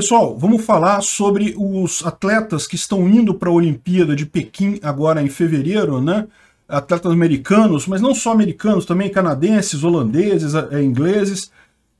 Pessoal, vamos falar sobre os atletas que estão indo para a Olimpíada de Pequim agora em fevereiro, né? Atletas americanos, mas não só americanos, também canadenses, holandeses, eh, eh, ingleses,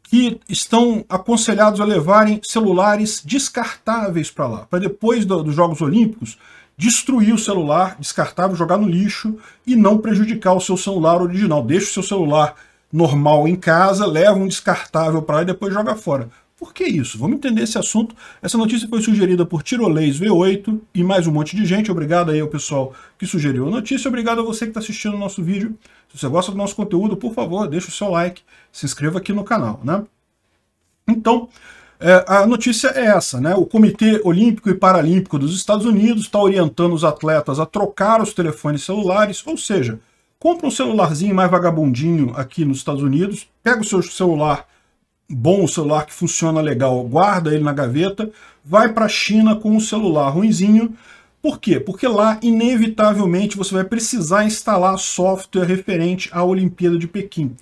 que estão aconselhados a levarem celulares descartáveis para lá, para depois do, dos Jogos Olímpicos destruir o celular descartável, jogar no lixo e não prejudicar o seu celular original. Deixa o seu celular normal em casa, leva um descartável para lá e depois joga fora por que isso? Vamos entender esse assunto. Essa notícia foi sugerida por Tirolês V8 e mais um monte de gente. Obrigado aí ao pessoal que sugeriu a notícia. Obrigado a você que está assistindo o nosso vídeo. Se você gosta do nosso conteúdo, por favor, deixa o seu like, se inscreva aqui no canal, né? Então, é, a notícia é essa, né? O Comitê Olímpico e Paralímpico dos Estados Unidos está orientando os atletas a trocar os telefones celulares, ou seja, compra um celularzinho mais vagabundinho aqui nos Estados Unidos, pega o seu celular bom, o celular que funciona legal, guarda ele na gaveta, vai para a China com um celular ruinzinho. Por quê? Porque lá, inevitavelmente, você vai precisar instalar software referente à Olimpíada de Pequim.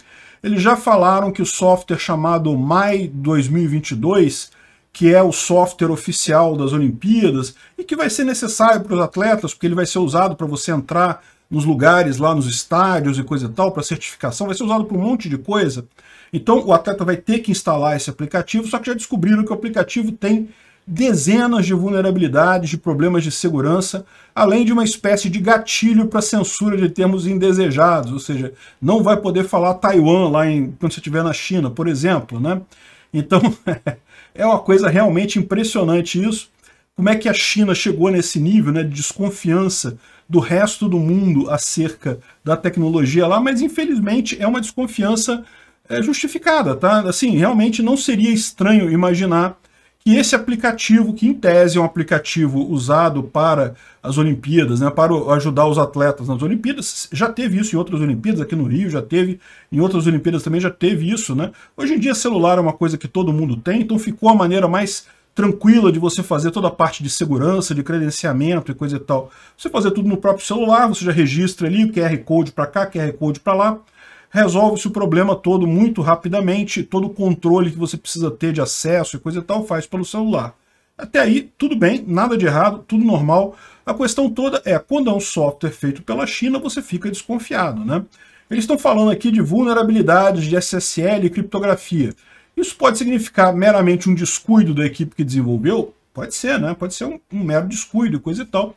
Eles já falaram que o software chamado Mai 2022, que é o software oficial das Olimpíadas, e que vai ser necessário para os atletas, porque ele vai ser usado para você entrar nos lugares lá nos estádios e coisa e tal, para certificação, vai ser usado para um monte de coisa. Então o atleta vai ter que instalar esse aplicativo, só que já descobriram que o aplicativo tem dezenas de vulnerabilidades, de problemas de segurança, além de uma espécie de gatilho para censura de termos indesejados, ou seja, não vai poder falar Taiwan lá em, quando você estiver na China, por exemplo, né? Então, é uma coisa realmente impressionante isso. Como é que a China chegou nesse nível né, de desconfiança do resto do mundo acerca da tecnologia lá, mas infelizmente é uma desconfiança é, justificada, tá? Assim, realmente não seria estranho imaginar que esse aplicativo, que em tese é um aplicativo usado para as Olimpíadas, né, para ajudar os atletas nas Olimpíadas, já teve isso em outras Olimpíadas, aqui no Rio já teve, em outras Olimpíadas também já teve isso, né? Hoje em dia celular é uma coisa que todo mundo tem, então ficou a maneira mais tranquila de você fazer toda a parte de segurança, de credenciamento e coisa e tal. Você fazer tudo no próprio celular, você já registra ali o QR Code para cá, QR Code para lá, resolve-se o problema todo muito rapidamente, todo o controle que você precisa ter de acesso e coisa e tal, faz pelo celular. Até aí, tudo bem, nada de errado, tudo normal. A questão toda é, quando é um software feito pela China, você fica desconfiado, né? Eles estão falando aqui de vulnerabilidades de SSL e criptografia. Isso pode significar meramente um descuido da equipe que desenvolveu? Pode ser, né? Pode ser um, um mero descuido, coisa e tal.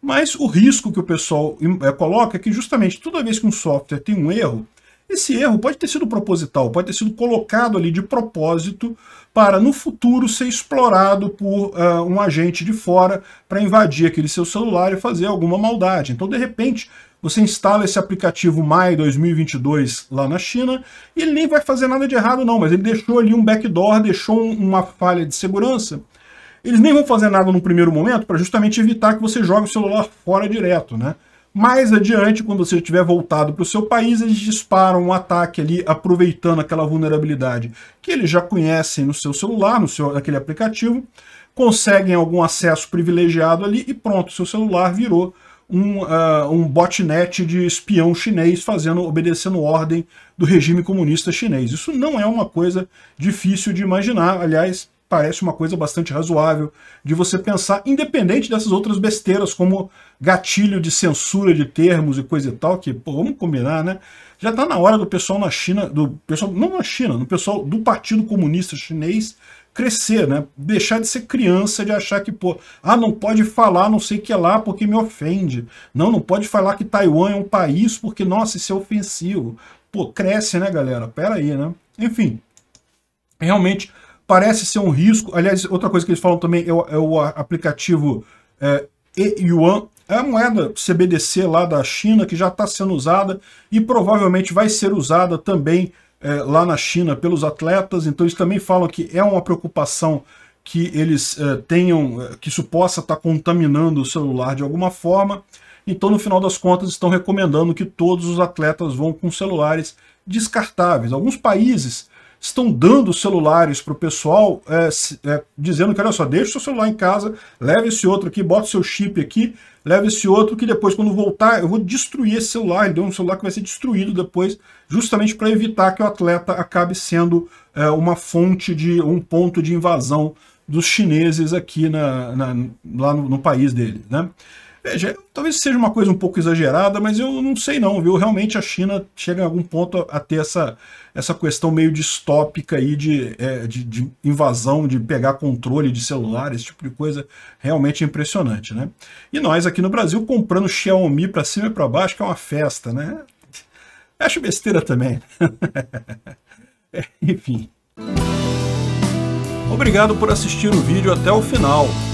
Mas o risco que o pessoal eh, coloca é que justamente toda vez que um software tem um erro, esse erro pode ter sido proposital, pode ter sido colocado ali de propósito para no futuro ser explorado por uh, um agente de fora para invadir aquele seu celular e fazer alguma maldade. Então, de repente, você instala esse aplicativo Mai 2022 lá na China e ele nem vai fazer nada de errado não, mas ele deixou ali um backdoor, deixou uma falha de segurança. Eles nem vão fazer nada no primeiro momento para justamente evitar que você jogue o celular fora direto, né? Mais adiante, quando você estiver voltado para o seu país, eles disparam um ataque ali, aproveitando aquela vulnerabilidade que eles já conhecem no seu celular, no seu, naquele aplicativo, conseguem algum acesso privilegiado ali e pronto, seu celular virou um, uh, um botnet de espião chinês fazendo, obedecendo ordem do regime comunista chinês. Isso não é uma coisa difícil de imaginar, aliás, parece uma coisa bastante razoável de você pensar, independente dessas outras besteiras, como gatilho de censura de termos e coisa e tal, que, pô, vamos combinar, né? Já está na hora do pessoal na China, do pessoal, não na China, do pessoal do Partido Comunista Chinês crescer, né? Deixar de ser criança, de achar que, pô, ah, não pode falar não sei o que lá porque me ofende. Não, não pode falar que Taiwan é um país porque, nossa, isso é ofensivo. Pô, cresce, né, galera? Pera aí, né? Enfim, realmente parece ser um risco. Aliás, outra coisa que eles falam também é o, é o aplicativo é, E-Yuan. É a moeda CBDC lá da China que já está sendo usada e provavelmente vai ser usada também é, lá na China pelos atletas. Então eles também falam que é uma preocupação que eles é, tenham, é, que isso possa estar tá contaminando o celular de alguma forma. Então, no final das contas, estão recomendando que todos os atletas vão com celulares descartáveis. Alguns países estão dando celulares para o pessoal, é, é, dizendo que, olha só, deixa o seu celular em casa, leve esse outro aqui, bota o seu chip aqui, leve esse outro, que depois, quando voltar, eu vou destruir esse celular. Ele então, deu um celular que vai ser destruído depois, justamente para evitar que o atleta acabe sendo é, uma fonte de um ponto de invasão dos chineses aqui na, na lá no, no país dele, né? Veja, é, talvez seja uma coisa um pouco exagerada, mas eu não sei não, viu? Realmente a China chega em algum ponto a, ter essa, essa questão meio distópica aí de, é, de, de, invasão, de pegar controle de celular, esse tipo de coisa realmente impressionante, né? E nós aqui no Brasil comprando Xiaomi para cima e para baixo, que é uma festa, né? Acho besteira também. é, enfim. Obrigado por assistir o vídeo até o final.